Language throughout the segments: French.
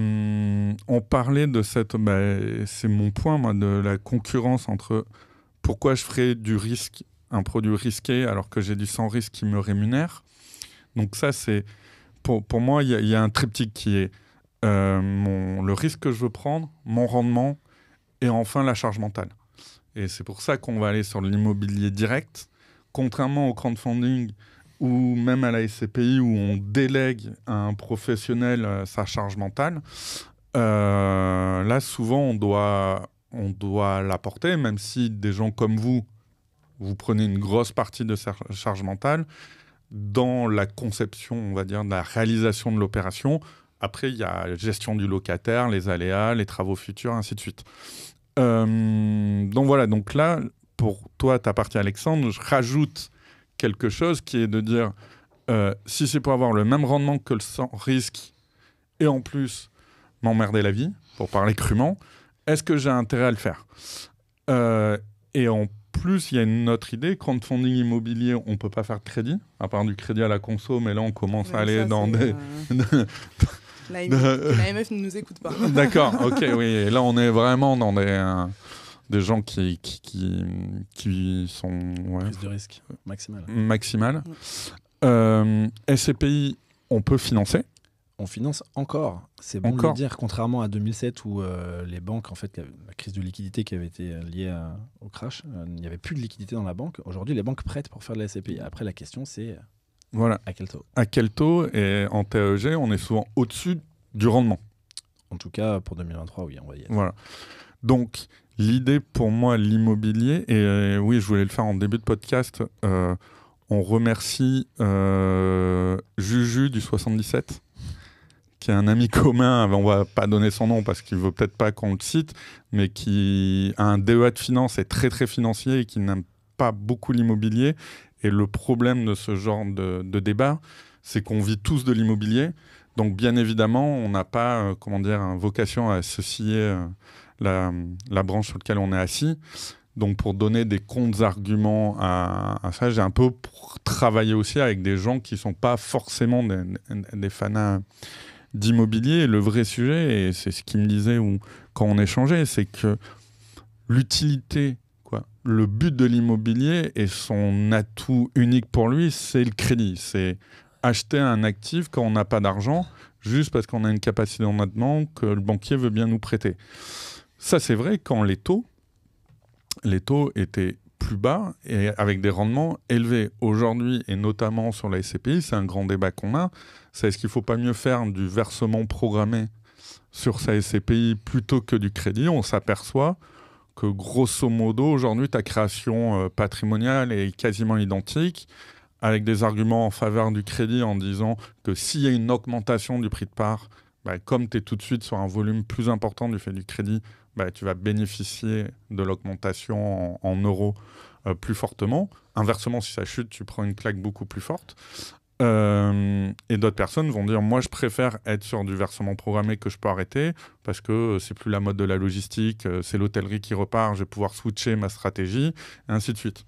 Euh, on parlait de cette, bah, c'est mon point, moi, de la concurrence entre pourquoi je ferais du risque, un produit risqué, alors que j'ai du sans risque qui me rémunère. Donc ça, c'est pour, moi, il y, a un triptyque qui est euh, le risque que je veux prendre, mon rendement et enfin la charge mentale. Et c'est pour ça qu'on va aller sur l'immobilier direct. Contrairement au crowdfunding ou même à la SCPI où on délègue à un professionnel euh, sa charge mentale, euh, là souvent on doit, on doit l'apporter, même si des gens comme vous, vous prenez une grosse partie de sa charge mentale. Dans la conception, on va dire, de la réalisation de l'opération, après, il y a la gestion du locataire, les aléas, les travaux futurs, ainsi de suite. Euh, donc voilà, donc là, pour toi, ta partie Alexandre, je rajoute quelque chose qui est de dire euh, si c'est pour avoir le même rendement que le sans risque et en plus m'emmerder la vie, pour parler crûment, est-ce que j'ai intérêt à le faire euh, Et en plus, il y a une autre idée crowdfunding immobilier, on ne peut pas faire de crédit, à part du crédit à la conso, mais là, on commence à aller dans des. Euh, L'AMF ne nous écoute pas. D'accord, ok, oui. Et là, on est vraiment dans des des gens qui, sont. Prise de risque maximale. Maximale. Mm. Euh, SCPI, on peut financer on finance encore. C'est bon encore. de dire, contrairement à 2007 où euh, les banques, en fait, la crise de liquidité qui avait été euh, liée au crash, il n'y avait plus de liquidité dans la banque. Aujourd'hui, les banques prêtent pour faire de la SCPI. Après, la question, c'est voilà. à quel taux À quel taux Et en TEG, on est souvent au-dessus du rendement. En tout cas, pour 2023, oui, on va y être. Voilà. Donc, l'idée pour moi, l'immobilier, et euh, oui, je voulais le faire en début de podcast, euh, on remercie euh, Juju du 77 qui est un ami commun, on va pas donner son nom parce qu'il veut peut-être pas qu'on le cite, mais qui a un DEA de finance et très très financier et qui n'aime pas beaucoup l'immobilier. Et le problème de ce genre de, débat, c'est qu'on vit tous de l'immobilier. Donc bien évidemment, on n'a pas, comment dire, vocation à associer la, branche sur laquelle on est assis. Donc pour donner des contre-arguments à, ça, j'ai un peu travaillé aussi avec des gens qui ne sont pas forcément des, des d'immobilier. Le vrai sujet, et c'est ce qu'ils me disaient quand on échangeait, c'est que l'utilité, quoi, le but de l'immobilier et son atout unique pour lui, c'est le crédit. C'est acheter un actif quand on n'a pas d'argent, juste parce qu'on a une capacité d'endettement que le banquier veut bien nous prêter. Ça, c'est vrai quand les taux, les taux étaient plus bas et avec des rendements élevés. Aujourd'hui, et notamment sur la SCPI, c'est un grand débat qu'on a, c'est est-ce qu'il ne faut pas mieux faire du versement programmé sur sa SCPI plutôt que du crédit On s'aperçoit que grosso modo, aujourd'hui, ta création euh, patrimoniale est quasiment identique, avec des arguments en faveur du crédit en disant que s'il y a une augmentation du prix de part, bah, comme tu es tout de suite sur un volume plus important du fait du crédit, bah, tu vas bénéficier de l'augmentation en, euros euh, plus fortement. Inversement, si ça chute, tu prends une claque beaucoup plus forte. Euh, et d'autres personnes vont dire moi je préfère être sur du versement programmé que je peux arrêter parce que euh, c'est plus la mode de la logistique, c'est l'hôtellerie qui repart, je vais pouvoir switcher ma stratégie et ainsi de suite.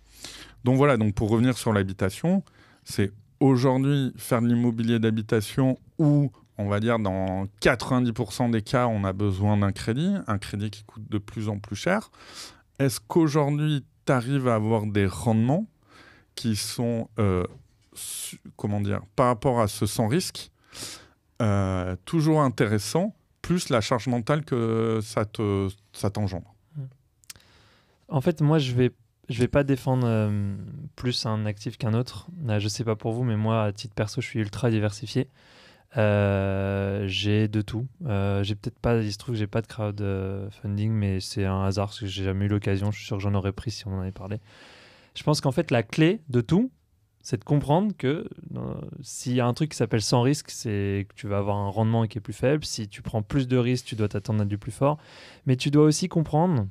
Donc voilà, donc pour revenir sur l'habitation, c'est aujourd'hui faire de l'immobilier d'habitation ou on va dire, dans 90% des cas, on a besoin d'un crédit, un crédit qui coûte de plus en plus cher. Est-ce qu'aujourd'hui, tu arrives à avoir des rendements qui sont, euh, comment dire, par rapport à ce sans risque, euh, toujours intéressant, plus la charge mentale que ça te ça t'engendre. En fait, moi, je vais je vais pas défendre euh, plus un actif qu'un autre. Je ne sais pas pour vous, mais moi, à titre perso, je suis ultra diversifié. Euh, j'ai de tout. Euh, j'ai peut-être pas, il se trouve que j'ai pas de crowdfunding, mais c'est un hasard parce que j'ai jamais eu l'occasion. Je suis sûr que j'en aurais pris si on en avait parlé. Je pense qu'en fait, la clé de tout, c'est de comprendre que euh, s'il y a un truc qui s'appelle sans risque, c'est que tu vas avoir un rendement qui est plus faible. Si tu prends plus de risques, tu dois t'attendre à du plus fort. Mais tu dois aussi comprendre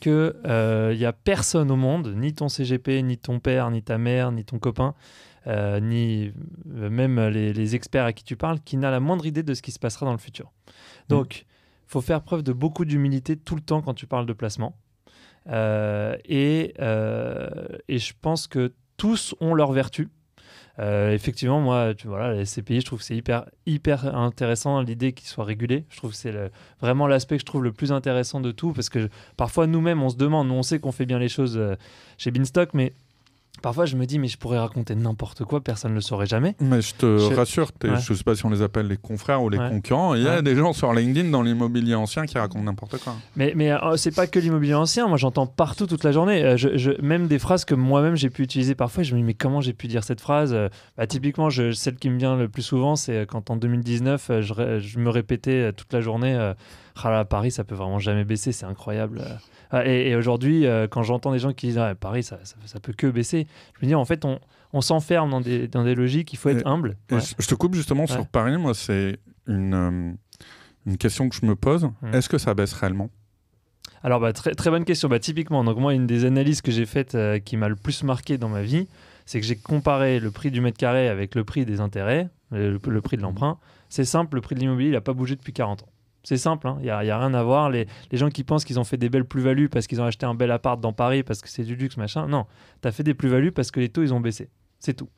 qu'il n'y a personne au monde, ni ton CGP, ni ton père, ni ta mère, ni ton copain, euh, ni euh, même les, experts à qui tu parles, qui n'a la moindre idée de ce qui se passera dans le futur. Donc, il mm. faut faire preuve de beaucoup d'humilité tout le temps quand tu parles de placement. Euh, et, je pense que tous ont leurs vertus. effectivement, moi, tu, voilà, les CPI, je trouve que c'est hyper, hyper intéressant l'idée qu'ils soit régulés. Je trouve que c'est vraiment l'aspect que je trouve le plus intéressant de tout parce que parfois nous-mêmes, on se demande, nous, on sait qu'on fait bien les choses chez BinStock, mais Parfois, je me dis, mais je pourrais raconter n'importe quoi, personne ne le saurait jamais. Mais je te rassure, je ne sais pas si on les appelle les confrères ou les concurrents, il y a des gens sur LinkedIn dans l'immobilier ancien qui racontent n'importe quoi. Mais, mais euh, c'est pas que l'immobilier ancien, moi j'entends partout toute la journée, euh, même des phrases que moi-même j'ai pu utiliser parfois, je me dis, mais comment j'ai pu dire cette phrase euh? bah, Typiquement, celle qui me vient le plus souvent, c'est quand en 2019, je, me répétais toute la journée ah Paris, ça peut vraiment jamais baisser, c'est incroyable. Ah, et, aujourd'hui, euh, quand j'entends des gens qui disent ah, Paris, ça, ça, peut que baisser, je me dis en fait, on, s'enferme dans des, dans des logiques, il faut être humble. Je te coupe justement sur Paris, moi, c'est une, euh, une question que je me pose. Hum. Est-ce que ça baisse réellement alors, bah, très, bonne question. Bah, typiquement, donc moi, une des analyses que j'ai faites euh, qui m'a le plus marqué dans ma vie, c'est que j'ai comparé le prix du mètre carré avec le prix des intérêts, le, prix de l'emprunt. C'est simple, le prix de l'immobilier, n'a pas bougé depuis 40 ans. C'est simple, il hein. n'y a, rien à voir. Les, gens qui pensent qu'ils ont fait des belles plus-values parce qu'ils ont acheté un bel appart dans Paris, parce que c'est du luxe, machin, non, tu as fait des plus-values parce que les taux, ils ont baissé. C'est tout.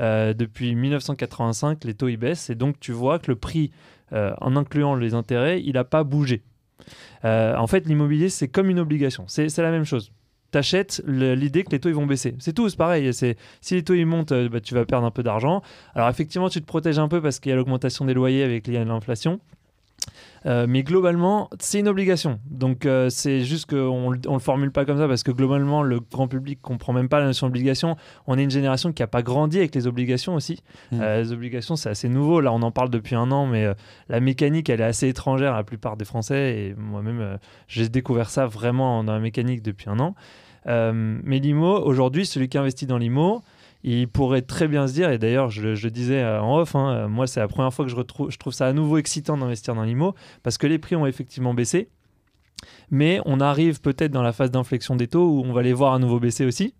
Euh, depuis 1985, les taux, ils baissent, et donc tu vois que le prix, euh, en incluant les intérêts, il n'a pas bougé. Euh, en fait, l'immobilier, c'est comme une obligation, c'est la même chose Tu achètes l'idée que les taux ils vont baisser. C'est tout, c'est pareil. si les taux ils montent, bah, tu vas perdre un peu d'argent. Alors effectivement, tu te protèges un peu parce qu'il y a l'augmentation des loyers avec l'inflation. Euh, mais globalement, c'est une obligation. Donc euh, c'est juste qu'on ne le formule pas comme ça parce que globalement, le grand public comprend même pas la notion d'obligation. On est une génération qui n'a pas grandi avec les obligations aussi. Mmh. Euh, les obligations, c'est assez nouveau. Là, on en parle depuis un an, mais la mécanique, elle est assez étrangère à la plupart des Français. Et moi-même, j'ai découvert ça vraiment dans la mécanique depuis un an. mais l'IMO, aujourd'hui, celui qui investit dans l'IMO, il pourrait très bien se dire, et d'ailleurs je, le disais euh, en off, hein, euh, moi c'est la première fois que je, trouve ça à nouveau excitant d'investir dans l'IMO, parce que les prix ont effectivement baissé, mais on arrive peut-être dans la phase d'inflexion des taux où on va les voir à nouveau baisser aussi.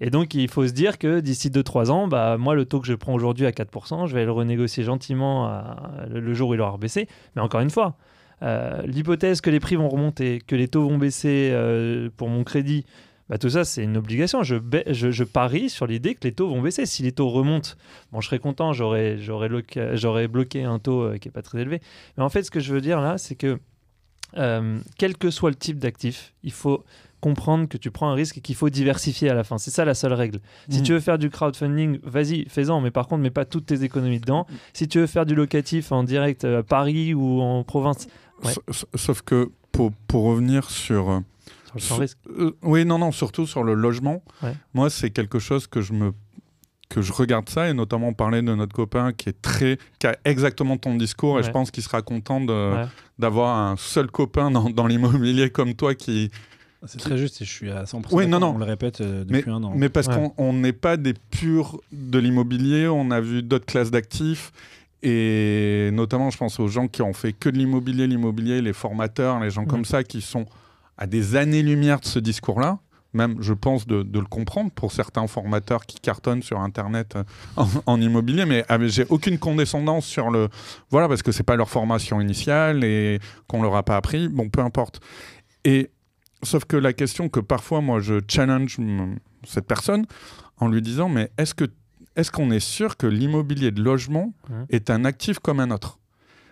Et donc il faut se dire que d'ici 2-3 ans, bah, moi le taux que je prends aujourd'hui à 4%, je vais le renégocier gentiment le, jour où il aura baissé. mais encore une fois, euh, l'hypothèse que les prix vont remonter, que les taux vont baisser pour mon crédit, bah, tout ça, c'est une obligation. Je, je, je, parie sur l'idée que les taux vont baisser. Si les taux remontent, bon, je serais content, j'aurais, j'aurais, j'aurais bloqué un taux euh, qui n'est pas très élevé. Mais en fait, ce que je veux dire là, c'est que euh, quel que soit le type d'actif, il faut comprendre que tu prends un risque et qu'il faut diversifier à la fin. C'est ça la seule règle. Si mmh. tu veux faire du crowdfunding, vas-y, fais-en, mais par contre, mets pas toutes tes économies dedans. Mmh. Si tu veux faire du locatif en direct euh, à Paris ou en province. Sauf que pour, pour revenir sur euh, oui, non, non, surtout sur le logement. Moi, c'est quelque chose que je me que je regarde ça et notamment parler de notre copain qui est très qui a exactement ton discours et je pense qu'il sera content d'avoir un seul copain dans, dans l'immobilier comme toi qui ah, c'est très juste et je suis à 100%. Oui, non, non. On le répète euh, depuis un an. Mais parce qu'on n'est pas des purs de l'immobilier, on a vu d'autres classes d'actifs et notamment je pense aux gens qui ont fait que de l'immobilier, l'immobilier, les formateurs, les gens mm. comme ça qui sont à des années-lumière de ce discours-là, même, je pense, de, le comprendre pour certains formateurs qui cartonnent sur Internet euh, en, immobilier, ah, mais j'ai aucune condescendance sur le. Voilà, parce que c'est pas leur formation initiale et qu'on leur a pas appris. Bon, peu importe. Et sauf que la question que parfois, moi, je challenge cette personne en lui disant Mais est-ce que est-ce qu'on est sûr que l'immobilier de logement est un actif comme un autre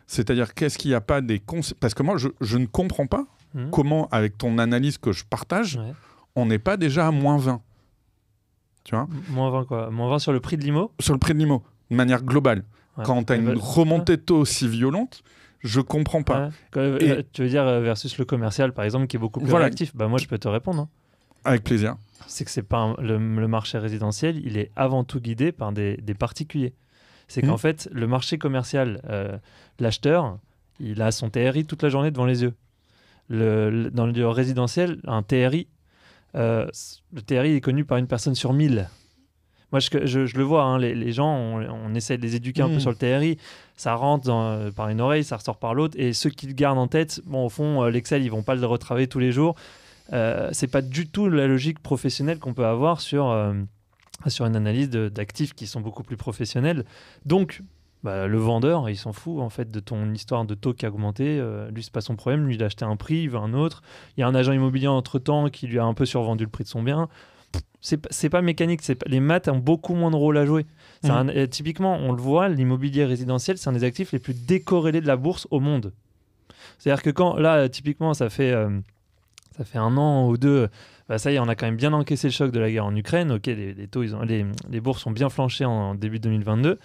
c'est-à-dire qu'est-ce qu'il n'y a pas des... Parce que moi, je ne comprends pas Hmm. comment, avec ton analyse que je partage, on n'est pas déjà à moins 20 Tu vois Moins 20 quoi Moins 20 sur le prix de l'IMO Sur le prix de l'IMO, de manière globale. Quand tu as une bah, remontée de taux aussi violente, je comprends pas. Euh, tu veux dire euh, versus le commercial, par exemple, qui est beaucoup plus voilà. réactif bah, Moi, je peux te répondre. Hein. Avec plaisir. C'est que c'est pas le, marché résidentiel, il est avant tout guidé par des, particuliers. C'est qu'en hmm. fait, le marché commercial, euh, l'acheteur, il a son TRI toute la journée devant les yeux dans le résidentiel, un TRI, euh, le TRI est connu par une personne sur mille. Moi, je, je, le vois, hein, les, gens, on, essaie de les éduquer un peu hmm. sur le TRI. Ça rentre euh, par une oreille, ça ressort par l'autre. Et ceux qui le gardent en tête, bon, au fond, euh, l'Excel, ils vont pas le retravailler tous les jours. Euh, c'est pas du tout la logique professionnelle qu'on peut avoir sur, sur une analyse d'actifs qui sont beaucoup plus professionnels. Donc, bah, le vendeur, il s'en fout en fait de ton histoire de taux qui a augmenté. Lui, euh, lui, c'est pas son problème. Lui, il a acheté un prix, il veut un autre. Il y a un agent immobilier entre temps qui lui a un peu survendu le prix de son bien. C'est pas mécanique. les maths ont beaucoup moins de rôle à jouer. Mmh. typiquement, on le voit, l'immobilier résidentiel, c'est un des actifs les plus décorrélés de la bourse au monde. C'est-à-dire que quand, là, typiquement, ça fait, euh, ça fait un an ou deux, bah, ça y est, on a quand même bien encaissé le choc de la guerre en Ukraine. Ok, les, taux, ils ont, les, bourses ont bien flanché en, en début 2022.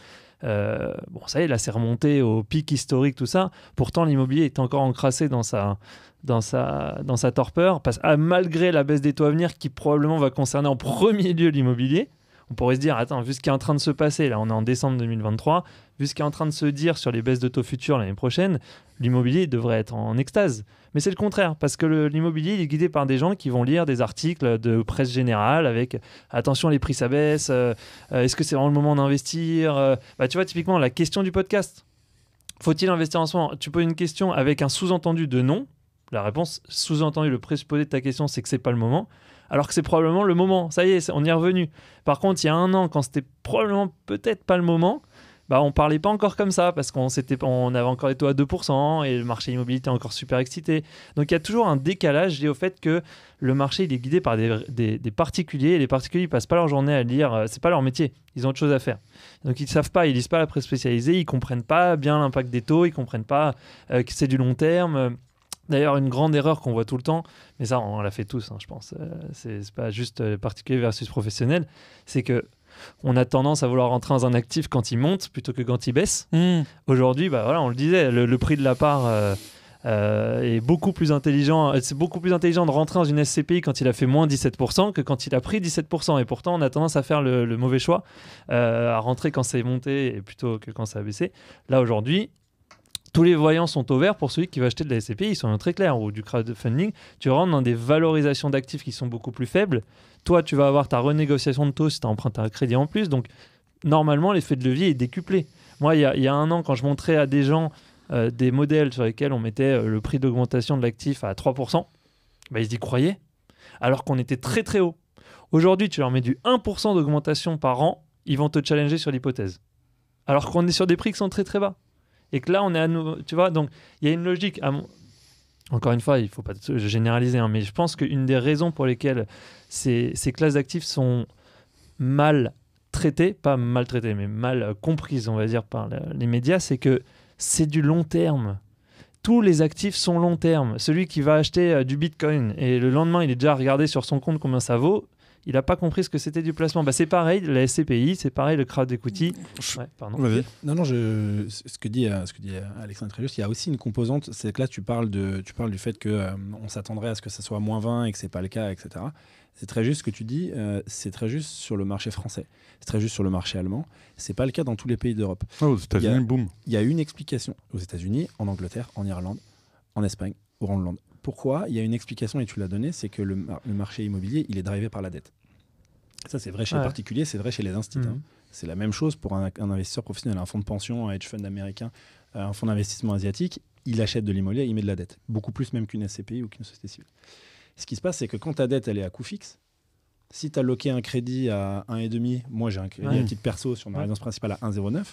Euh, bon, ça y est, là, c'est remonté au pic historique, tout ça. Pourtant, l'immobilier est encore encrassé dans sa, dans sa, dans sa torpeur, parce, à, ah, malgré la baisse des taux à venir qui probablement va concerner en premier lieu l'immobilier on pourrait se dire, attends, vu ce qui est en train de se passer, là on est en décembre 2023, vu ce qui est en train de se dire sur les baisses de taux futurs l'année prochaine, l'immobilier devrait être en extase. Mais c'est le contraire, parce que l'immobilier est guidé par des gens qui vont lire des articles de presse générale avec attention, les prix s'abaissent, euh, euh, est-ce que c'est vraiment le moment d'investir euh, bah, Tu vois, typiquement, la question du podcast. Faut-il investir en ce moment Tu poses une question avec un sous-entendu de non. La réponse sous entendu le présupposé de ta question, c'est que c'est pas le moment alors que c'est probablement le moment. Ça y est, on y est revenu. Par contre, il y a un an, quand c'était probablement peut-être pas le moment, bah, on parlait pas encore comme ça parce qu'on on avait encore les taux à 2% et le marché immobilier était encore super excité. Donc il y a toujours un décalage lié au fait que le marché il est guidé par des, des, particuliers et les particuliers ne passent pas leur journée à lire, euh, c'est pas leur métier, ils ont autre chose à faire. Donc ils savent pas, ils lisent pas la presse spécialisée, ils comprennent pas bien l'impact des taux, ils comprennent pas euh, que c'est du long terme. Euh, D'ailleurs, une grande erreur qu'on voit tout le temps, mais ça, on l'a fait tous, hein, je pense. Euh, c'est pas juste euh, particulier versus professionnel. C'est que on a tendance à vouloir rentrer dans un actif quand il monte plutôt que quand il baisse. Mmh. Aujourd'hui, bah voilà, on le disait, le, prix de la part. Euh, est beaucoup plus intelligent. C'est beaucoup plus intelligent de rentrer dans une SCPI quand il a fait moins 17% que quand il a pris 17%. Et pourtant, on a tendance à faire le, mauvais choix, à rentrer quand c'est monté et plutôt que quand ça a baissé. Là, aujourd'hui, tous les voyants sont au vert pour celui qui va acheter de la SCPI, ils sont très clairs, ou du crowdfunding, tu rentres dans des valorisations d'actifs qui sont beaucoup plus faibles. Toi, tu vas avoir ta renégociation de taux si tu empruntes un crédit en plus. Donc, normalement, l'effet de levier est décuplé. Moi, il y, a, un an, quand je montrais à des gens euh, des modèles sur lesquels on mettait euh, le prix d'augmentation de l'actif à 3%, bah, ils y croyaient, alors qu'on était très très haut. Aujourd'hui, tu leur mets du 1% d'augmentation par an, ils vont te challenger sur l'hypothèse. Alors qu'on est sur des prix qui sont très très bas et que là on est à nouveau, tu vois, donc il y a une logique. Encore une fois, il faut pas généraliser, hein, mais je pense qu'une des raisons pour lesquelles ces, classes d'actifs sont mal traitées, pas traitées, mais mal euh, comprises, on va dire, par les médias, c'est que c'est du long terme tous les actifs sont long terme. Celui qui va acheter euh, du Bitcoin et le lendemain, il est déjà regardé sur son compte combien ça vaut, il n'a pas compris ce que c'était du placement. Bah, c'est pareil, la SCPI, c'est pareil, le crowd equity. Mmh. Non, non, je, ce, que dit, euh, ce que dit euh, Alexandre il y a aussi une composante, c'est que là, tu parles, de, tu parles du fait qu'on euh, on s'attendrait à ce que ça soit moins 20 et que ce n'est pas le cas, etc. C'est très juste ce que tu dis, c'est très juste sur le marché français, c'est très juste sur le marché allemand, c'est pas le cas dans tous les pays d'Europe. Ah, aux États-Unis, boum. Il y a une explication aux États-Unis, en Angleterre, en Irlande, en Espagne, au Hollande pourquoi Il y a une explication et tu l'as donnée, c'est que le, marché immobilier, il est drivé par la dette. Ça, c'est vrai chez les particuliers, c'est vrai chez les instituts. Mhm. Hein. C'est la même chose pour un, investisseur professionnel, un fonds de pension, un hedge fund américain, euh, un fonds d'investissement asiatique. Il achète de l'immobilier, il met de la dette. Beaucoup plus même qu'une SCPI ou qu'une société civile. Ce qui se passe, c'est que quand ta dette, elle est à coût fixe, si tu as loqué un crédit à 1,5, moi j'ai un crédit perso sur ma résidence principale à 1,09.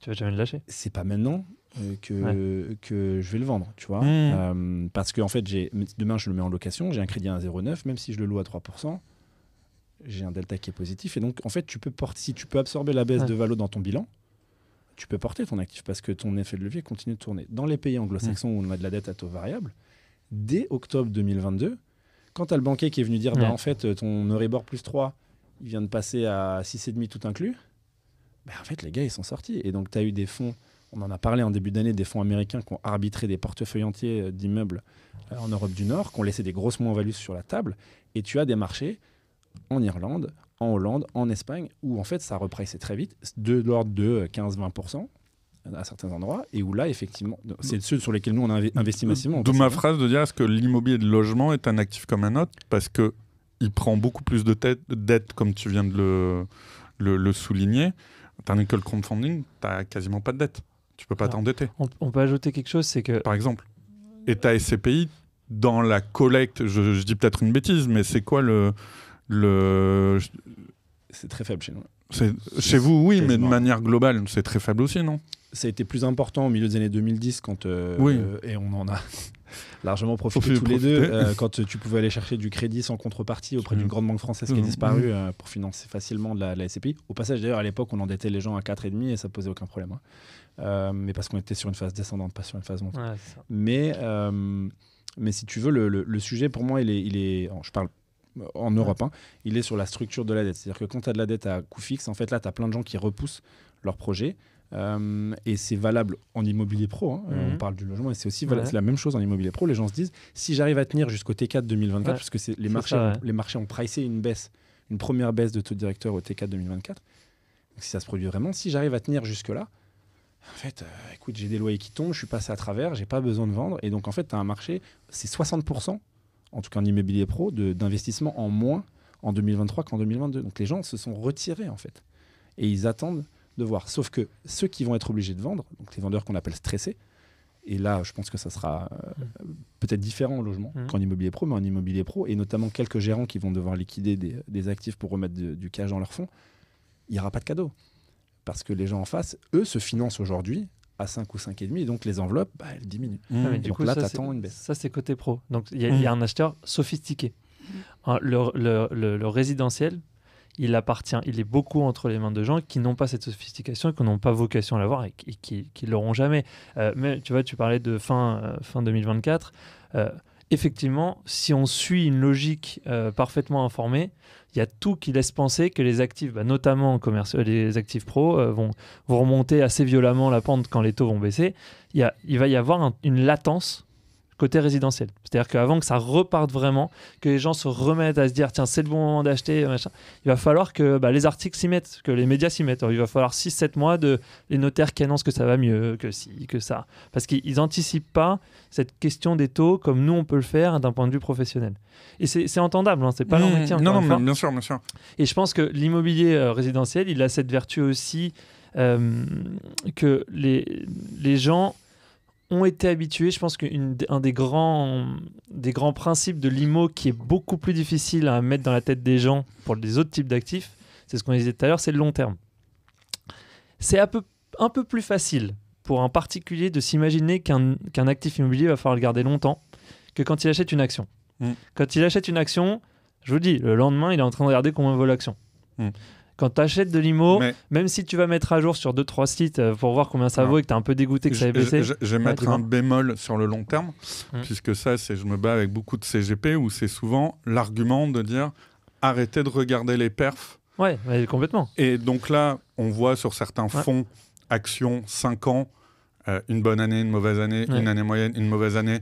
Tu vas jamais le lâcher. C'est pas maintenant, euh, que, que je vais le vendre, tu vois. Mmh. Euh, parce que, en fait, demain, je le mets en location, j'ai un crédit à 0,9, même si je le loue à 3%, j'ai un delta qui est positif. Et donc, en fait, tu peux porter, si tu peux absorber la baisse de valo dans ton bilan, tu peux porter ton actif parce que ton effet de levier continue de tourner. Dans les pays anglo-saxons mmh. où on a de la dette à taux variable, dès octobre 2022, quand tu as le banquier qui est venu dire, bah, en fait, euh, ton Euribor plus 3, il vient de passer à 6,5 tout inclus, bah, en fait, les gars, ils sont sortis. Et donc, tu as eu des fonds on en a parlé en début d'année, des fonds américains qui ont arbitré des portefeuilles entiers euh, d'immeubles euh, en Europe du Nord, qui ont laissé des grosses moins-values sur la table. Et tu as des marchés en Irlande, en Hollande, en Espagne, où en fait ça repricé très vite, de l'ordre de 15-20% euh, à certains endroits, et où là, effectivement, c'est ceux sur lesquels nous, on a investi massivement. D'où ma phrase de dire est-ce que l'immobilier de logement est un actif comme un autre Parce que il prend beaucoup plus de dettes, comme tu viens de le, le, souligner. tandis que le Crowdfunding, n'as quasiment pas de dettes. Tu peux pas t'endetter. On, peut ajouter quelque chose, c'est que. Par exemple, État SCPI, dans la collecte, je, dis peut-être une bêtise, mais c'est quoi le. le... C'est très faible chez nous. Chez vous, oui, mais de manière globale, c'est très faible aussi, non Ça a été plus important au milieu des années 2010 quand. Euh, oui. et on en a largement profité tous les deux euh, quand tu pouvais aller chercher du crédit sans contrepartie auprès d'une mm. grande banque française qui a mm. disparu mm. Euh, pour financer facilement de la, SCPI. Au passage, d'ailleurs, à l'époque, on endettait les gens à 4,5 et ça posait aucun problème. Hein. Euh, mais parce qu'on était sur une phase descendante, pas sur une phase montante. mais, euh, mais si tu veux, le, sujet pour moi, il est, il est je parle en Europe, hein, il est sur la structure de la dette. C'est-à-dire que quand tu as de la dette à coût fixe, en fait, là, tu as plein de gens qui repoussent leur projet. Euh, et c'est valable en immobilier pro. Hein. On mhm. parle du logement et c'est aussi la même chose en immobilier pro. Les gens se disent si j'arrive à tenir jusqu'au T4 2024, parce que les marchés, ont, les marchés ont pricé une baisse, une première baisse de taux directeur au T4 2024. si ça se produit vraiment, si j'arrive à tenir jusque-là, en fait, euh, écoute, j'ai des loyers qui tombent, je suis passé à travers, j'ai pas besoin de vendre. Et donc, en fait, tu as un marché, c'est 60%, en tout cas en immobilier pro, d'investissement en moins en 2023 qu'en 2022. Donc, les gens se sont retirés, en fait. Et ils attendent de voir. Sauf que ceux qui vont être obligés de vendre, donc les vendeurs qu'on appelle stressés, et là, je pense que ça sera euh, mm. peut-être différent au logement mm. qu'en immobilier pro, mais en immobilier pro, et notamment quelques gérants qui vont devoir liquider des, actifs pour remettre du cash dans leur fonds, il n'y aura pas de cadeau parce que les gens en face, eux, se financent aujourd'hui à 5 ou 5,5, et donc les enveloppes, bah, elles diminuent. Mmh. du coup, là, tu une baisse. Ça, c'est côté pro. Donc, il y, a mmh. un acheteur sophistiqué. Mmh. Hein, le, résidentiel, il appartient, il est beaucoup entre les mains de gens qui n'ont pas cette sophistication qui n'ont pas vocation à l'avoir et qui ne l'auront jamais. Euh, mais tu vois, tu parlais de fin, euh, fin 2024 effectivement, si on suit une logique euh, parfaitement informée, il y a tout qui laisse penser que les actifs, bah, notamment euh, les actifs pro, euh, vont, vont, remonter assez violemment la pente quand les taux vont baisser. Il, va y avoir une latence côté résidentiel. C'est-à-dire qu'avant que ça reparte vraiment, que les gens se remettent à se dire tiens, c'est le bon moment d'acheter, machin, il va falloir que bah, les articles s'y mettent, que les médias s'y mettent. il va falloir 6-7 mois de les notaires qui annoncent que ça va mieux, que si, que ça. Parce qu'ils n'anticipent pas cette question des taux comme nous on peut le faire d'un point de vue professionnel. Et c'est entendable, hein, c'est pas mmh. Non, non bien sûr, bien sûr. Et je pense que l'immobilier euh, résidentiel, il a cette vertu aussi euh, que les, les gens ont été habitués. Je pense qu'un des grands, des grands principes de l'IMO qui est beaucoup plus difficile à mettre dans la tête des gens pour les autres types d'actifs, c'est ce qu'on disait tout à l'heure, c'est le long terme. C'est un peu, un peu plus facile pour un particulier de s'imaginer qu'un actif immobilier va falloir le garder longtemps que quand il achète une action. Mm. Quand il achète une action, je vous dis, le lendemain, il est en train de regarder combien vaut l'action. Mm quand tu achètes de l'IMO, même si tu vas mettre à jour sur 2-3 sites euh, pour voir combien ça vaut et que tu es un peu dégoûté que ça ait baissé. Je, vais mettre un bémol sur le long terme, hum. puisque ça, c'est je me bats avec beaucoup de CGP où c'est souvent l'argument de dire arrêtez de regarder les perfs. Ouais, complètement. Et donc là, on voit sur certains fonds, actions, 5 ans, euh, une bonne année, une mauvaise année, une année moyenne, une mauvaise année,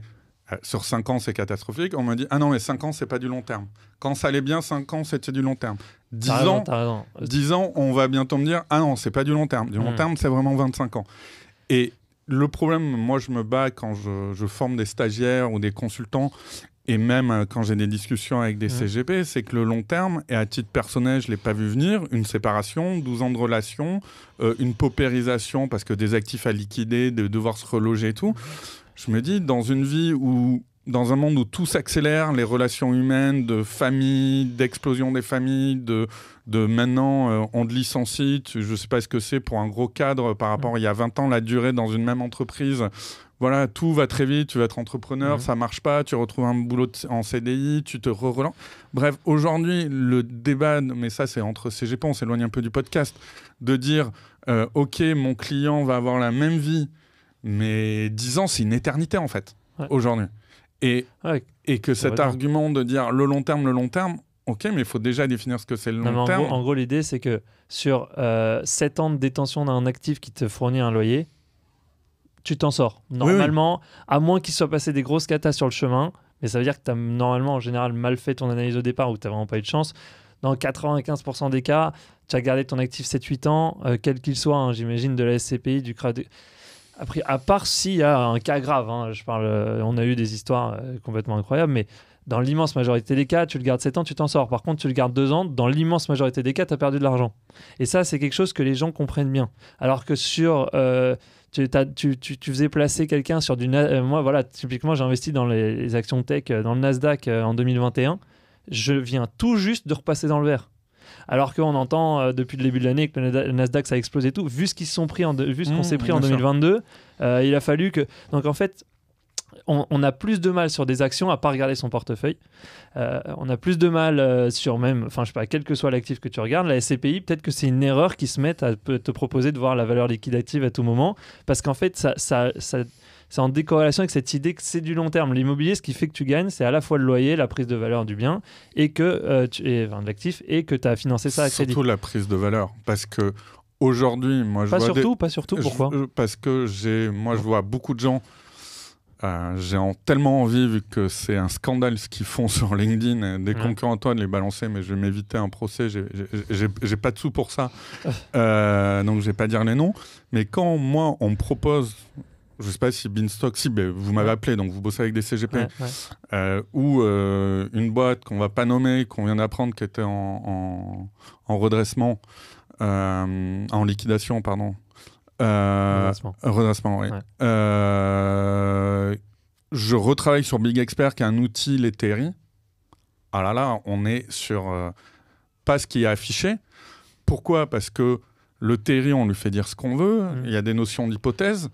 euh, sur 5 ans, c'est catastrophique. On m'a dit, ah non, mais 5 ans, c'est pas du long terme. Quand ça allait bien, 5 ans, c'était du long terme. 10 ans, ans, on va bientôt me dire, ah non, c'est pas du long terme. Du long hmm. terme, c'est vraiment 25 ans. Et le problème, moi, je me bats quand je, forme des stagiaires ou des consultants, et même euh, quand j'ai des discussions avec des hmm. CGP, c'est que le long terme, et à titre personnel, je ne l'ai pas vu venir, une séparation, 12 ans de relation, euh, une paupérisation parce que des actifs à liquider, de devoir se reloger et tout je me dis, dans une vie où, dans un monde où tout s'accélère, les relations humaines, de famille, d'explosion des familles, de, de maintenant, euh, on te licencie, je ne sais pas ce que c'est pour un gros cadre par rapport à il y a 20 ans, la durée dans une même entreprise. Voilà, tout va très vite, tu vas être entrepreneur, ça marche pas, tu retrouves un boulot en CDI, tu te relances Bref, aujourd'hui, le débat, mais ça c'est entre CGP, on s'éloigne un peu du podcast, de dire, euh, ok, mon client va avoir la même vie mais 10 ans, c'est une éternité en fait, aujourd'hui. Et, et que cet argument de dire le long terme, le long terme, ok, mais il faut déjà définir ce que c'est le long terme. en gros, l'idée, c'est que sur 7 euh, ans de détention d'un actif qui te fournit un loyer, tu t'en sors. Normalement, à moins qu'il soit passé des grosses catas sur le chemin, mais ça veut dire que tu as normalement en général mal fait ton analyse au départ ou tu n'as vraiment pas eu de chance. Dans 95% des cas, tu as gardé ton actif 7-8 ans, euh, quel qu'il soit, hein, j'imagine, de la SCPI, du CRAD. Après, à part s'il y a un cas grave, hein, je parle, euh, on a eu des histoires euh, complètement incroyables, mais dans l'immense majorité des cas, tu le gardes 7 ans, tu t'en sors. Par contre, tu le gardes 2 ans, dans l'immense majorité des cas, tu as perdu de l'argent. Et ça, c'est quelque chose que les gens comprennent bien. Alors que sur. Euh, tu, faisais placer quelqu'un sur du. moi, voilà, typiquement, j'ai investi dans les, actions tech, dans le Nasdaq en 2021. Je viens tout juste de repasser dans le vert alors qu'on entend euh, depuis le début de l'année que le Nasdaq ça a explosé et tout. Vu ce qu'ils sont pris en vu ce qu'on mmh, s'est pris en 2022, euh, il a fallu que donc en fait on, a plus de mal sur des actions à pas regarder son portefeuille. Euh, on a plus de mal euh, sur même, enfin je sais pas, quel que soit l'actif que tu regardes, la SCPI, peut-être que c'est une erreur qui se met à te proposer de voir la valeur liquidative à tout moment, parce qu'en fait c'est en décorrelation avec cette idée que c'est du long terme. L'immobilier, ce qui fait que tu gagnes, c'est à la fois le loyer, la prise de valeur du bien et que euh, tu l'actif et que tu as financé ça à crédit. Surtout la prise de valeur, parce que aujourd'hui, moi, je pas surtout, pas surtout. Pourquoi Parce que j'ai, moi, je vois beaucoup de gens euh, j'ai tellement envie, vu que c'est un scandale ce qu'ils font sur LinkedIn, euh, des concurrents à toi de les balancer, mais je vais m'éviter un procès, j'ai pas de sous pour ça, ah. euh, donc je vais pas dire les noms. Mais quand moi, on me propose, je sais pas si Binstock, si ben, vous m'avez appelé, donc vous bossez avec des CGP, ou une boîte qu'on va pas nommer, qu'on vient d'apprendre qui était en redressement, en liquidation, pardon, euh, redressement. oui. Euh, je retravaille sur Big Expert, qui est un outil théories Ah là là, on est sur euh, pas ce qui est affiché. Pourquoi Parce que le Terry, on lui fait dire ce qu'on veut. Mm. Il y a des notions d'hypothèse.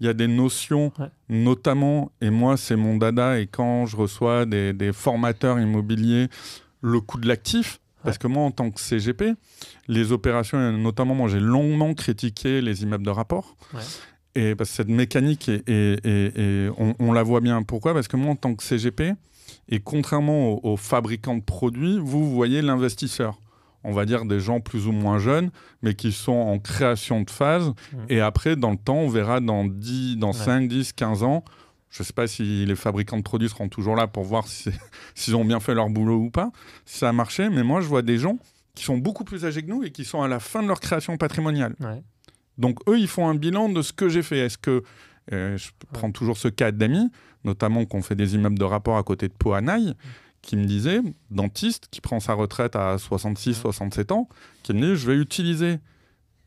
Il y a des notions, notamment, et moi, c'est mon dada, et quand je reçois des formateurs immobiliers, le coût de l'actif. Parce que moi, en tant que CGP, les opérations, notamment moi, j'ai longuement critiqué les immeubles de rapport. Et parce que cette mécanique, est, on, la voit bien. Pourquoi Parce que moi, en tant que CGP, et contrairement aux, fabricants de produits, vous voyez l'investisseur on va dire des gens plus ou moins jeunes, mais qui sont en création de phase. Mmh. Et après, dans le temps, on verra dans, 10, dans 5, 10, 15 ans, je ne sais pas si les fabricants de produits seront toujours là pour voir s'ils ont bien fait leur boulot ou pas, si ça a marché, mais moi je vois des gens qui sont beaucoup plus âgés que nous et qui sont à la fin de leur création patrimoniale. Donc eux, ils font un bilan de ce que j'ai fait. Est-ce que, euh, je prends toujours ce cas d'amis, notamment qu'on fait des immeubles de rapport à côté de Poanaï, qui me disait, dentiste, qui prend sa retraite à 66, 67 ans, qui me dit, je vais utiliser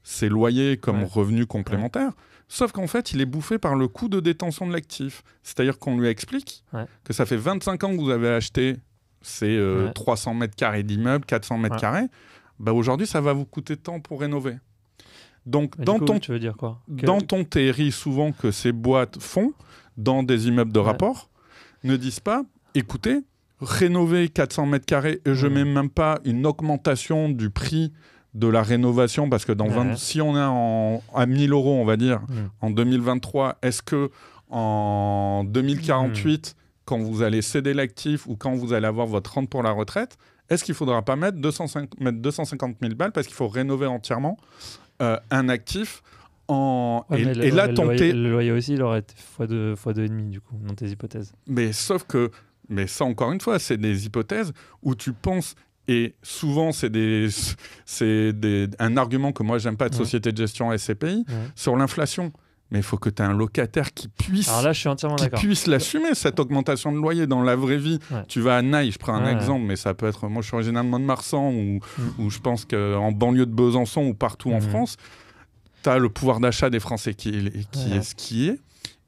ses loyers comme revenus complémentaires Sauf qu'en fait, il est bouffé par le coût de détention de l'actif. C'est-à-dire qu'on lui explique que ça fait 25 ans que vous avez acheté ces 300 euh, mètres carrés d'immeuble, 400 mètres carrés. Bah, Aujourd'hui, ça va vous coûter tant pour rénover. Donc, dans, ton, tu veux dire quoi dans théorie, souvent que ces boîtes font dans des immeubles de rapport, ne disent pas écoutez, rénover 400 mètres carrés et je mmh. mets même pas une augmentation du prix de la rénovation Parce que dans si on est en, à 1000 euros, on va dire, mm. en 2023, est-ce que en 2048, mm. quand vous allez céder l'actif ou quand vous allez avoir votre rente pour la retraite, est-ce qu'il ne faudra pas mettre, 250, mettre 250 000 balles parce qu'il faut rénover entièrement euh, un actif en... et, le, là, le loyer, aussi, il aurait été fois deux, fois deux et demi, du coup, dans tes hypothèses. Mais sauf que, mais ça encore une fois, c'est des hypothèses où tu penses et souvent, c'est un argument que moi, j'aime pas de société de gestion SCPI sur l'inflation mais il faut que tu aies un locataire qui puisse puisse l'assumer cette augmentation de loyer dans la vraie vie tu vas à Naï je prends un exemple mais ça peut être moi je suis originairement de Marsan ou, mm. ou je pense qu'en banlieue de Besançon ou partout en mm-hmm. France tu as le pouvoir d'achat des Français qui, qui est ce qui est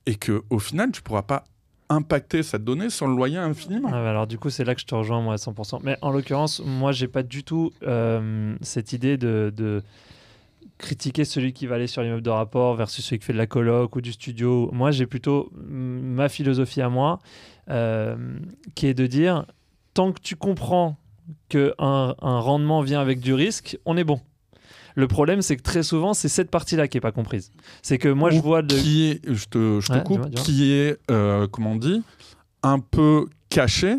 et que au final tu pourras pas impacter cette donnée sans le loyer infiniment. Ah bah alors du coup, c'est là que je te rejoins moi à 100%. Mais en l'occurrence, moi, j'ai pas du tout euh, cette idée de, critiquer celui qui va aller sur l'immeuble de rapport versus celui qui fait de la coloc ou du studio. Moi, j'ai plutôt ma philosophie à moi, euh, qui est de dire tant que tu comprends que un rendement vient avec du risque, on est bon. Le problème, c'est que très souvent, c'est cette partie-là qui n'est pas comprise. C'est que moi, je vois. De... Qui est, je te, coupe, qui est, euh, comment on dit, un peu caché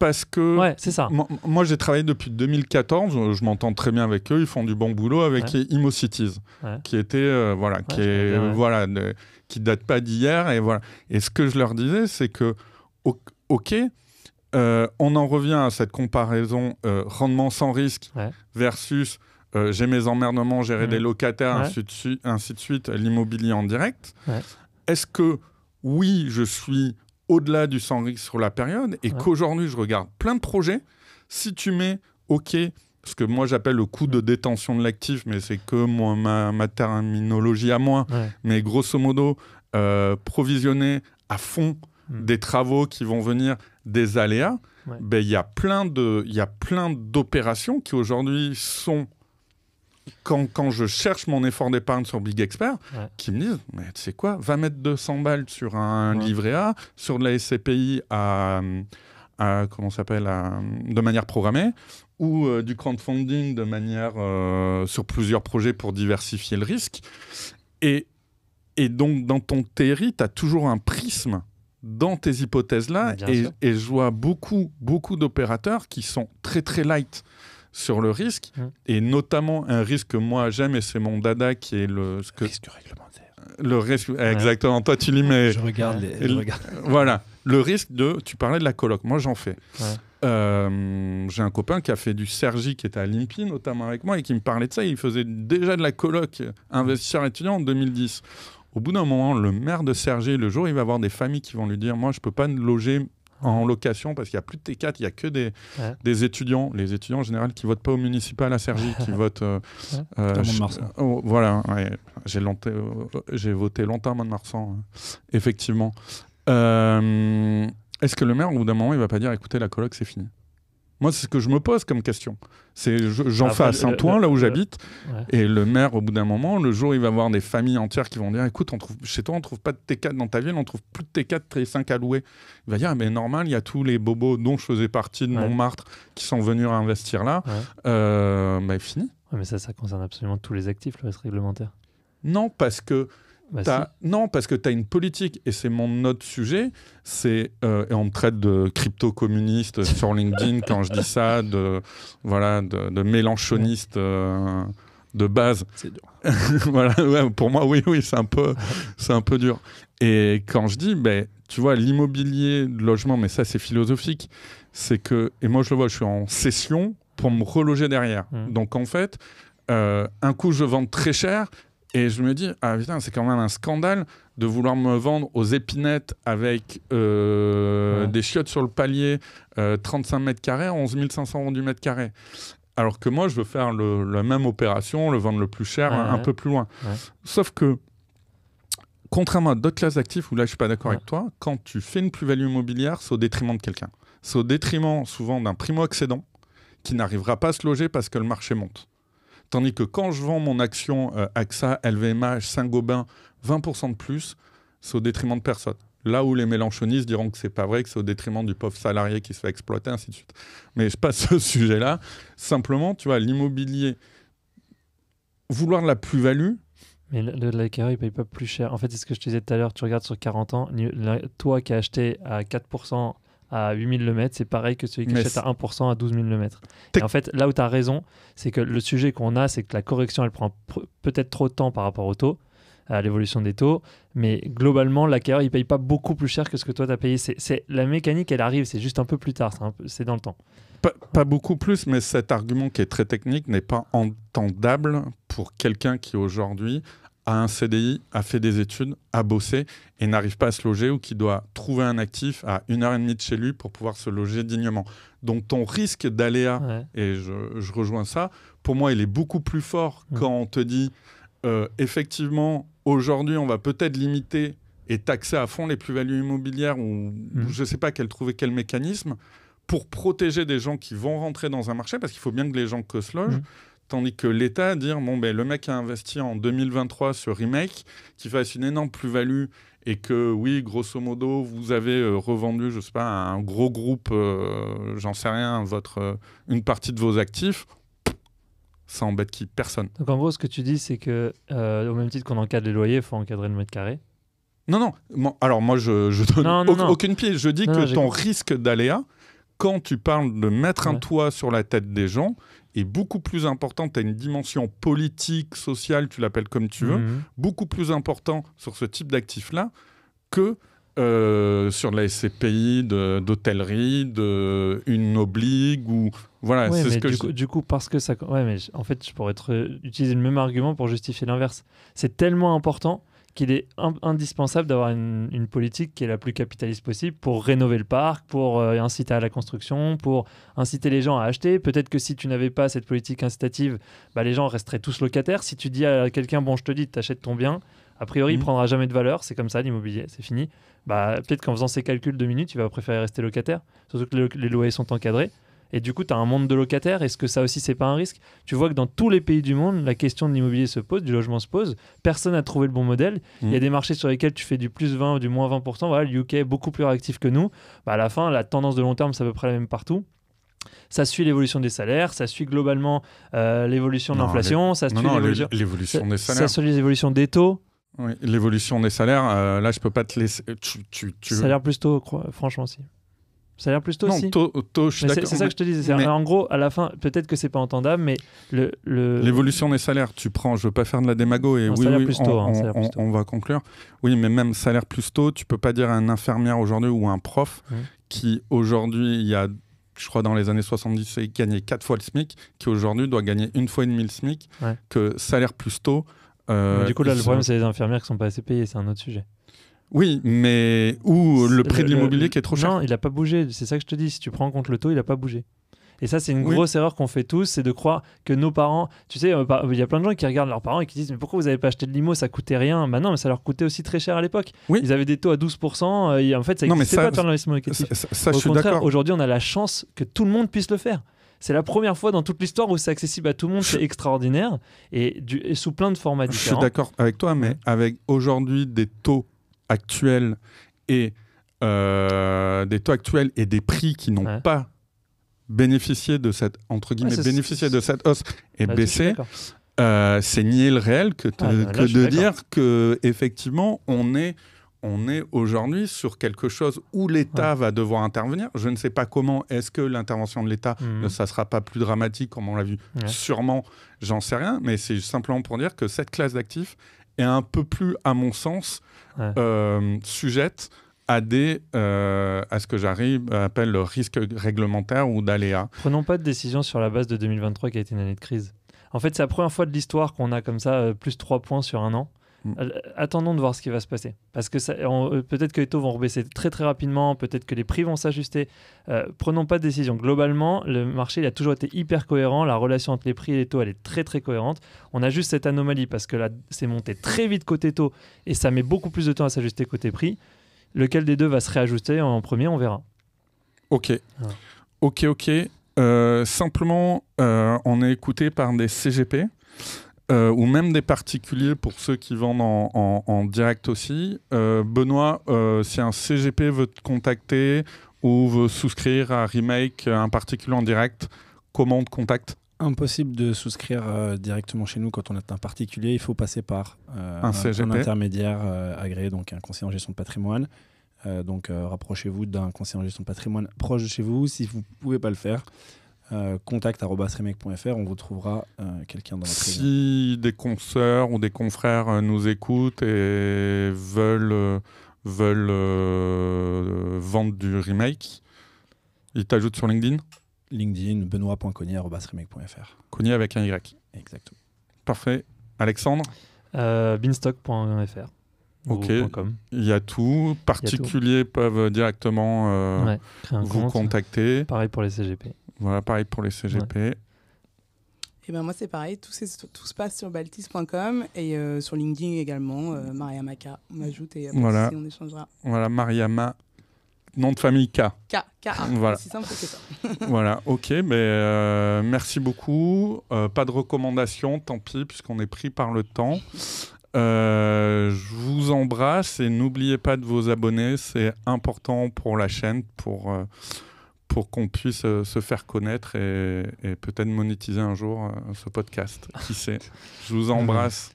parce que c'est ça. Moi, j'ai travaillé depuis 2014, euh, je m'entends très bien avec eux, ils font du bon boulot avec Imocities qui était euh, voilà, qui est, voilà, qui date pas d'hier et voilà. Et ce que je leur disais, c'est que ok, on en revient à cette comparaison rendement sans risque versus euh, j'ai mes emmerdements, gérer des locataires, ainsi, de suite, ainsi, de suite, l'immobilier en direct. Est-ce que, oui, je suis au-delà du 100% risque sur la période et qu'aujourd'hui, je regarde plein de projets Si tu mets, OK, ce que moi j'appelle le coût de détention de l'actif, mais c'est que moi, ma, terminologie à moi, mais grosso modo, euh, provisionner à fond hmm. des travaux qui vont venir des aléas, ben, il y a plein d'opérations qui aujourd'hui sont quand, quand, je cherche mon effort d'épargne sur Big Expert, qui me disent Mais tu sais quoi, va mettre 200 balles sur un livret A, sur de la SCPI à. comment s'appelle De manière programmée, ou euh, du crowdfunding de manière. Euh, sur plusieurs projets pour diversifier le risque. Et, et donc, dans ton théorie, tu as toujours un prisme dans tes hypothèses-là. Et, et, je vois beaucoup, beaucoup d'opérateurs qui sont très, très light sur le risque, mmh. et notamment un risque que moi j'aime, et c'est mon dada qui est le... risque réglementaire. Le risque, exactement, toi tu l'y mets. Je regarde, Voilà, le risque de... Tu parlais de la coloc, moi j'en fais. Euh, j'ai un copain qui a fait du Sergi, qui était à Limpi notamment avec moi, et qui me parlait de ça. Il faisait déjà de la coloc investisseur étudiant en 2010. Au bout d'un moment, le maire de Sergi, le jour, il va avoir des familles qui vont lui dire Moi, je peux pas loger en location parce qu'il n'y a plus de T4, il n'y a que des, étudiants, les étudiants en général qui votent pas au municipal à Sergi, qui votent. Euh, euh, hein. oh, voilà, euh, j'ai, voté longtemps à mont de effectivement. est-ce que le maire, au bout d'un moment, il va pas dire écoutez, la colloque, c'est fini moi, c'est ce que je me pose comme question. C'est j'en fais à Saint-Ouen, là où j'habite, et le maire, au bout d'un moment, le jour, il va voir des familles entières qui vont dire "Écoute, on trouve, chez toi, on trouve pas de T4 dans ta ville, on trouve plus de T4 T5 à louer." Il va dire ah, "Mais normal, il y a tous les bobos dont je faisais partie de Montmartre qui sont venus à investir là." Ouais. Euh, bah, fini. mais ça, ça concerne absolument tous les actifs, le reste réglementaire. Non, parce que non, parce que tu as une politique, et c'est mon autre sujet, c'est, euh, on me traite de crypto-communiste sur LinkedIn quand je dis ça, de, voilà, de, mélanchoniste euh, de base. C'est dur. pour moi, oui, oui, c'est un, peu, un peu dur. Et quand je dis, ben, tu vois, l'immobilier, le logement, mais ça, c'est philosophique, c'est que, et moi, je le vois, je suis en session pour me reloger derrière. Mmh. Donc, en fait, euh, un coup, je vends très cher et je me dis, ah putain, c'est quand même un scandale de vouloir me vendre aux épinettes avec euh, des chiottes sur le palier, 35 euh, mètres carrés, 11 500 euros du mètre carré. Alors que moi, je veux faire la même opération, le vendre le plus cher, un peu plus loin. Sauf que, contrairement à d'autres classes d'actifs où là, je suis pas d'accord avec toi, quand tu fais une plus-value immobilière, c'est au détriment de quelqu'un. C'est au détriment souvent d'un primo-accédant qui n'arrivera pas à se loger parce que le marché monte. Tandis que quand je vends mon action euh, AXA, LVMH, Saint-Gobain, 20% de plus, c'est au détriment de personne. Là où les Mélenchonistes diront que c'est pas vrai, que c'est au détriment du pauvre salarié qui se fait exploiter, ainsi de suite. Mais je passe ce sujet-là. Simplement, tu vois, l'immobilier, vouloir de la plus-value, mais le de il paye pas plus cher. En fait, c'est ce que je te disais tout à l'heure. Tu regardes sur 40 ans, toi qui as acheté à 4% à 8000 le mètre, c'est pareil que celui qui achète à 1% à 12000 000 le mètre. en fait, là où tu as raison, c'est que le sujet qu'on a, c'est que la correction, elle prend peut-être trop de temps par rapport au taux, à l'évolution des taux, mais globalement, l'acquéreur, il paye pas beaucoup plus cher que ce que toi, tu as payé. C'est La mécanique, elle arrive, c'est juste un peu plus tard, c'est dans le temps. pas, beaucoup plus, mais cet argument qui est très technique n'est pas entendable pour quelqu'un qui aujourd'hui a un CDI, a fait des études, a bossé et n'arrive pas à se loger ou qui doit trouver un actif à une heure et demie de chez lui pour pouvoir se loger dignement. Donc ton risque d'aléa, et je, rejoins ça, pour moi il est beaucoup plus fort mm. quand on te dit euh, effectivement aujourd'hui on va peut-être limiter et taxer à fond les plus-values immobilières ou mm. je ne sais pas quel trouver quel mécanisme pour protéger des gens qui vont rentrer dans un marché parce qu'il faut bien que les gens que se logent. Mm. Tandis que l'État dire bon ben le mec a investi en 2023 ce remake qui fasse une énorme plus-value et que oui grosso modo vous avez euh, revendu je sais pas un gros groupe euh, j'en sais rien votre euh, une partie de vos actifs ça embête qui personne. Donc en gros ce que tu dis c'est que au même titre qu'on encadre les loyers il faut encadrer le mètre carré. Non non alors moi je, je donne aucune pièce je dis que ton risque d'aléa quand tu parles de mettre un toit sur la tête des gens, est beaucoup plus importante, tu as une dimension politique, sociale, tu l'appelles comme tu veux, mhm. beaucoup plus important sur ce type d'actifs-là que euh, sur de la SCPI, d'hôtellerie, de, une ou voilà. c'est ce que du, coup, du, coup, parce que ça, ouais, mais en fait, je pourrais être, utiliser le même argument pour justifier l'inverse. C'est tellement important qu'il est indispensable d'avoir une, politique qui est la plus capitaliste possible pour rénover le parc, pour euh, inciter à la construction, pour inciter les gens à acheter. Peut-être que si tu n'avais pas cette politique incitative, bah, les gens resteraient tous locataires. Si tu dis à quelqu'un, bon, je te dis, t'achètes ton bien, a priori, il mmh. prendra jamais de valeur. C'est comme ça, l'immobilier, c'est fini. Bah, Peut-être qu'en faisant ces calculs de minutes, il vas préférer rester locataire, surtout que les loyers sont encadrés. Et du coup, tu as un monde de locataires. Est-ce que ça aussi, c'est pas un risque Tu vois que dans tous les pays du monde, la question de l'immobilier se pose, du logement se pose. Personne n'a trouvé le bon modèle. Il y a mm. des marchés sur lesquels tu fais du plus 20 ou du moins 20%. Voilà, le UK est beaucoup plus réactif que nous. Bah, à la fin, la tendance de long terme, c'est à peu près la même partout ça suit l'évolution des salaires, ça suit globalement euh, l'évolution de l'inflation, ça suit l'évolution des salaires. Ça des taux. l'évolution des salaires, là je peux pas te laisser. Tu, tu, plus tôt, franchement, si. Salaire plus tôt non, aussi. Tôt, tôt je suis c'est, c'est ça que je te disais. En gros, à la fin, peut-être que c'est pas entendable, mais le, l'évolution des salaires, tu prends, je veux pas faire de la démago et oui, hein, plus on, tôt, on, va conclure. Oui, mais même salaire plus tôt, tu peux pas dire à un infirmière aujourd'hui ou à un prof qui aujourd'hui, il y a je crois, dans les années 70, il gagnait 4 fois le SMIC, qui aujourd'hui doit gagner une fois et demi le SMIC, que salaire plus tôt. Euh, du coup, là, le problème, c'est les infirmières qui sont pas assez payées, c'est un autre sujet. Oui, mais ou le prix de l'immobilier qui est trop cher. Non, il n'a pas bougé. C'est ça que je te dis. Si tu prends en compte le taux, il n'a pas bougé. Et ça, c'est une grosse erreur qu'on fait tous, c'est de croire que nos parents. Tu sais, euh, il y a plein de gens qui regardent leurs parents et qui disent Mais pourquoi vous n'avez pas acheté de limo Ça coûtait rien. Bah non, mais ça leur coûtait aussi très cher à l'époque. Ils avaient des taux à 12%. Euh, et en fait, ça n'existait pas de faire l'investissement Au contraire, aujourd'hui, on a la chance que tout le monde puisse le faire. C'est la première fois dans toute l'histoire où c'est accessible à tout le monde, c'est extraordinaire et, sous plein de formats différents. Je suis d'accord avec toi, mais avec aujourd'hui des taux actuels et euh, des taux actuels et des prix qui n'ont pas bénéficié de cette entre guillemets bénéficié de cette hausse et bah, baissé, euh, c'est nier le réel que, ah, de dire que effectivement on est on est aujourd'hui sur quelque chose où l'État va devoir intervenir. Je ne sais pas comment. Est-ce que l'intervention de l'État, mmh. ça ne sera pas plus dramatique, comme on l'a vu Sûrement, j'en sais rien. Mais c'est simplement pour dire que cette classe d'actifs, est un peu plus, à mon sens, euh, sujette à des euh, à ce que j'arrive le risque réglementaire ou d'aléa. Prenons pas de décision sur la base de 2023 qui a été une année de crise. En fait, c'est la première fois de l'histoire qu'on a comme ça euh, plus 3 points sur un an. Mm. Euh, attendons de voir ce qui va se passer. Parce que euh, peut-être que les taux vont rebaisser très très rapidement, peut-être que les prix vont s'ajuster. Euh, prenons pas de décision. Globalement, le marché il a toujours été hyper cohérent. La relation entre les prix et les taux, elle est très très cohérente. On a juste cette anomalie parce que là, c'est monté très vite côté taux et ça met beaucoup plus de temps à s'ajuster côté prix. Lequel des deux va se réajuster en premier, on verra. Ok. Ok, ok. simplement, on est écouté par des CGP. Euh, ou même des particuliers pour ceux qui vendent en, direct aussi. Euh, Benoît, euh, si un CGP veut te contacter ou veut souscrire à Remake, un particulier en direct, comment on te contacte Impossible de souscrire directement chez nous quand on est un particulier. Il faut passer par un, un, intermédiaire agréé, donc un conseiller en gestion de patrimoine. donc rapprochez-vous d'un conseiller en gestion de patrimoine proche de chez vous si vous ne pouvez pas le faire. Euh, contact.remake.fr, on vous trouvera euh, quelqu'un dans votre Si des consoeurs ou des confrères euh, nous écoutent et veulent, veulent vendre du remake, ils t'ajoutent sur LinkedIn LinkedIn, benoît.cognier.remake.fr. Cognier avec un Y. Exactement. Parfait. Alexandre Binstock.fr. Ok. Il y a tout. Particuliers peuvent directement euh, vous contacter. Pareil pour les CGP. Voilà, pareil pour les CGP. Et eh ben moi c'est pareil, tout, se passe sur baltis.com et euh, sur LinkedIn également, euh, Maria Mariama On ajoute et voilà. on échangera. Voilà, Mariama, nom de famille K. K, K. Voilà. voilà, ok, mais merci beaucoup. pas de recommandations, tant pis, puisqu'on est pris par le temps. Euh, je vous embrasse et n'oubliez pas de vous abonner, c'est important pour la chaîne, pour, euh, pour qu'on puisse euh, se faire connaître et, et peut-être monétiser un jour ce podcast. Qui sait Je vous embrasse.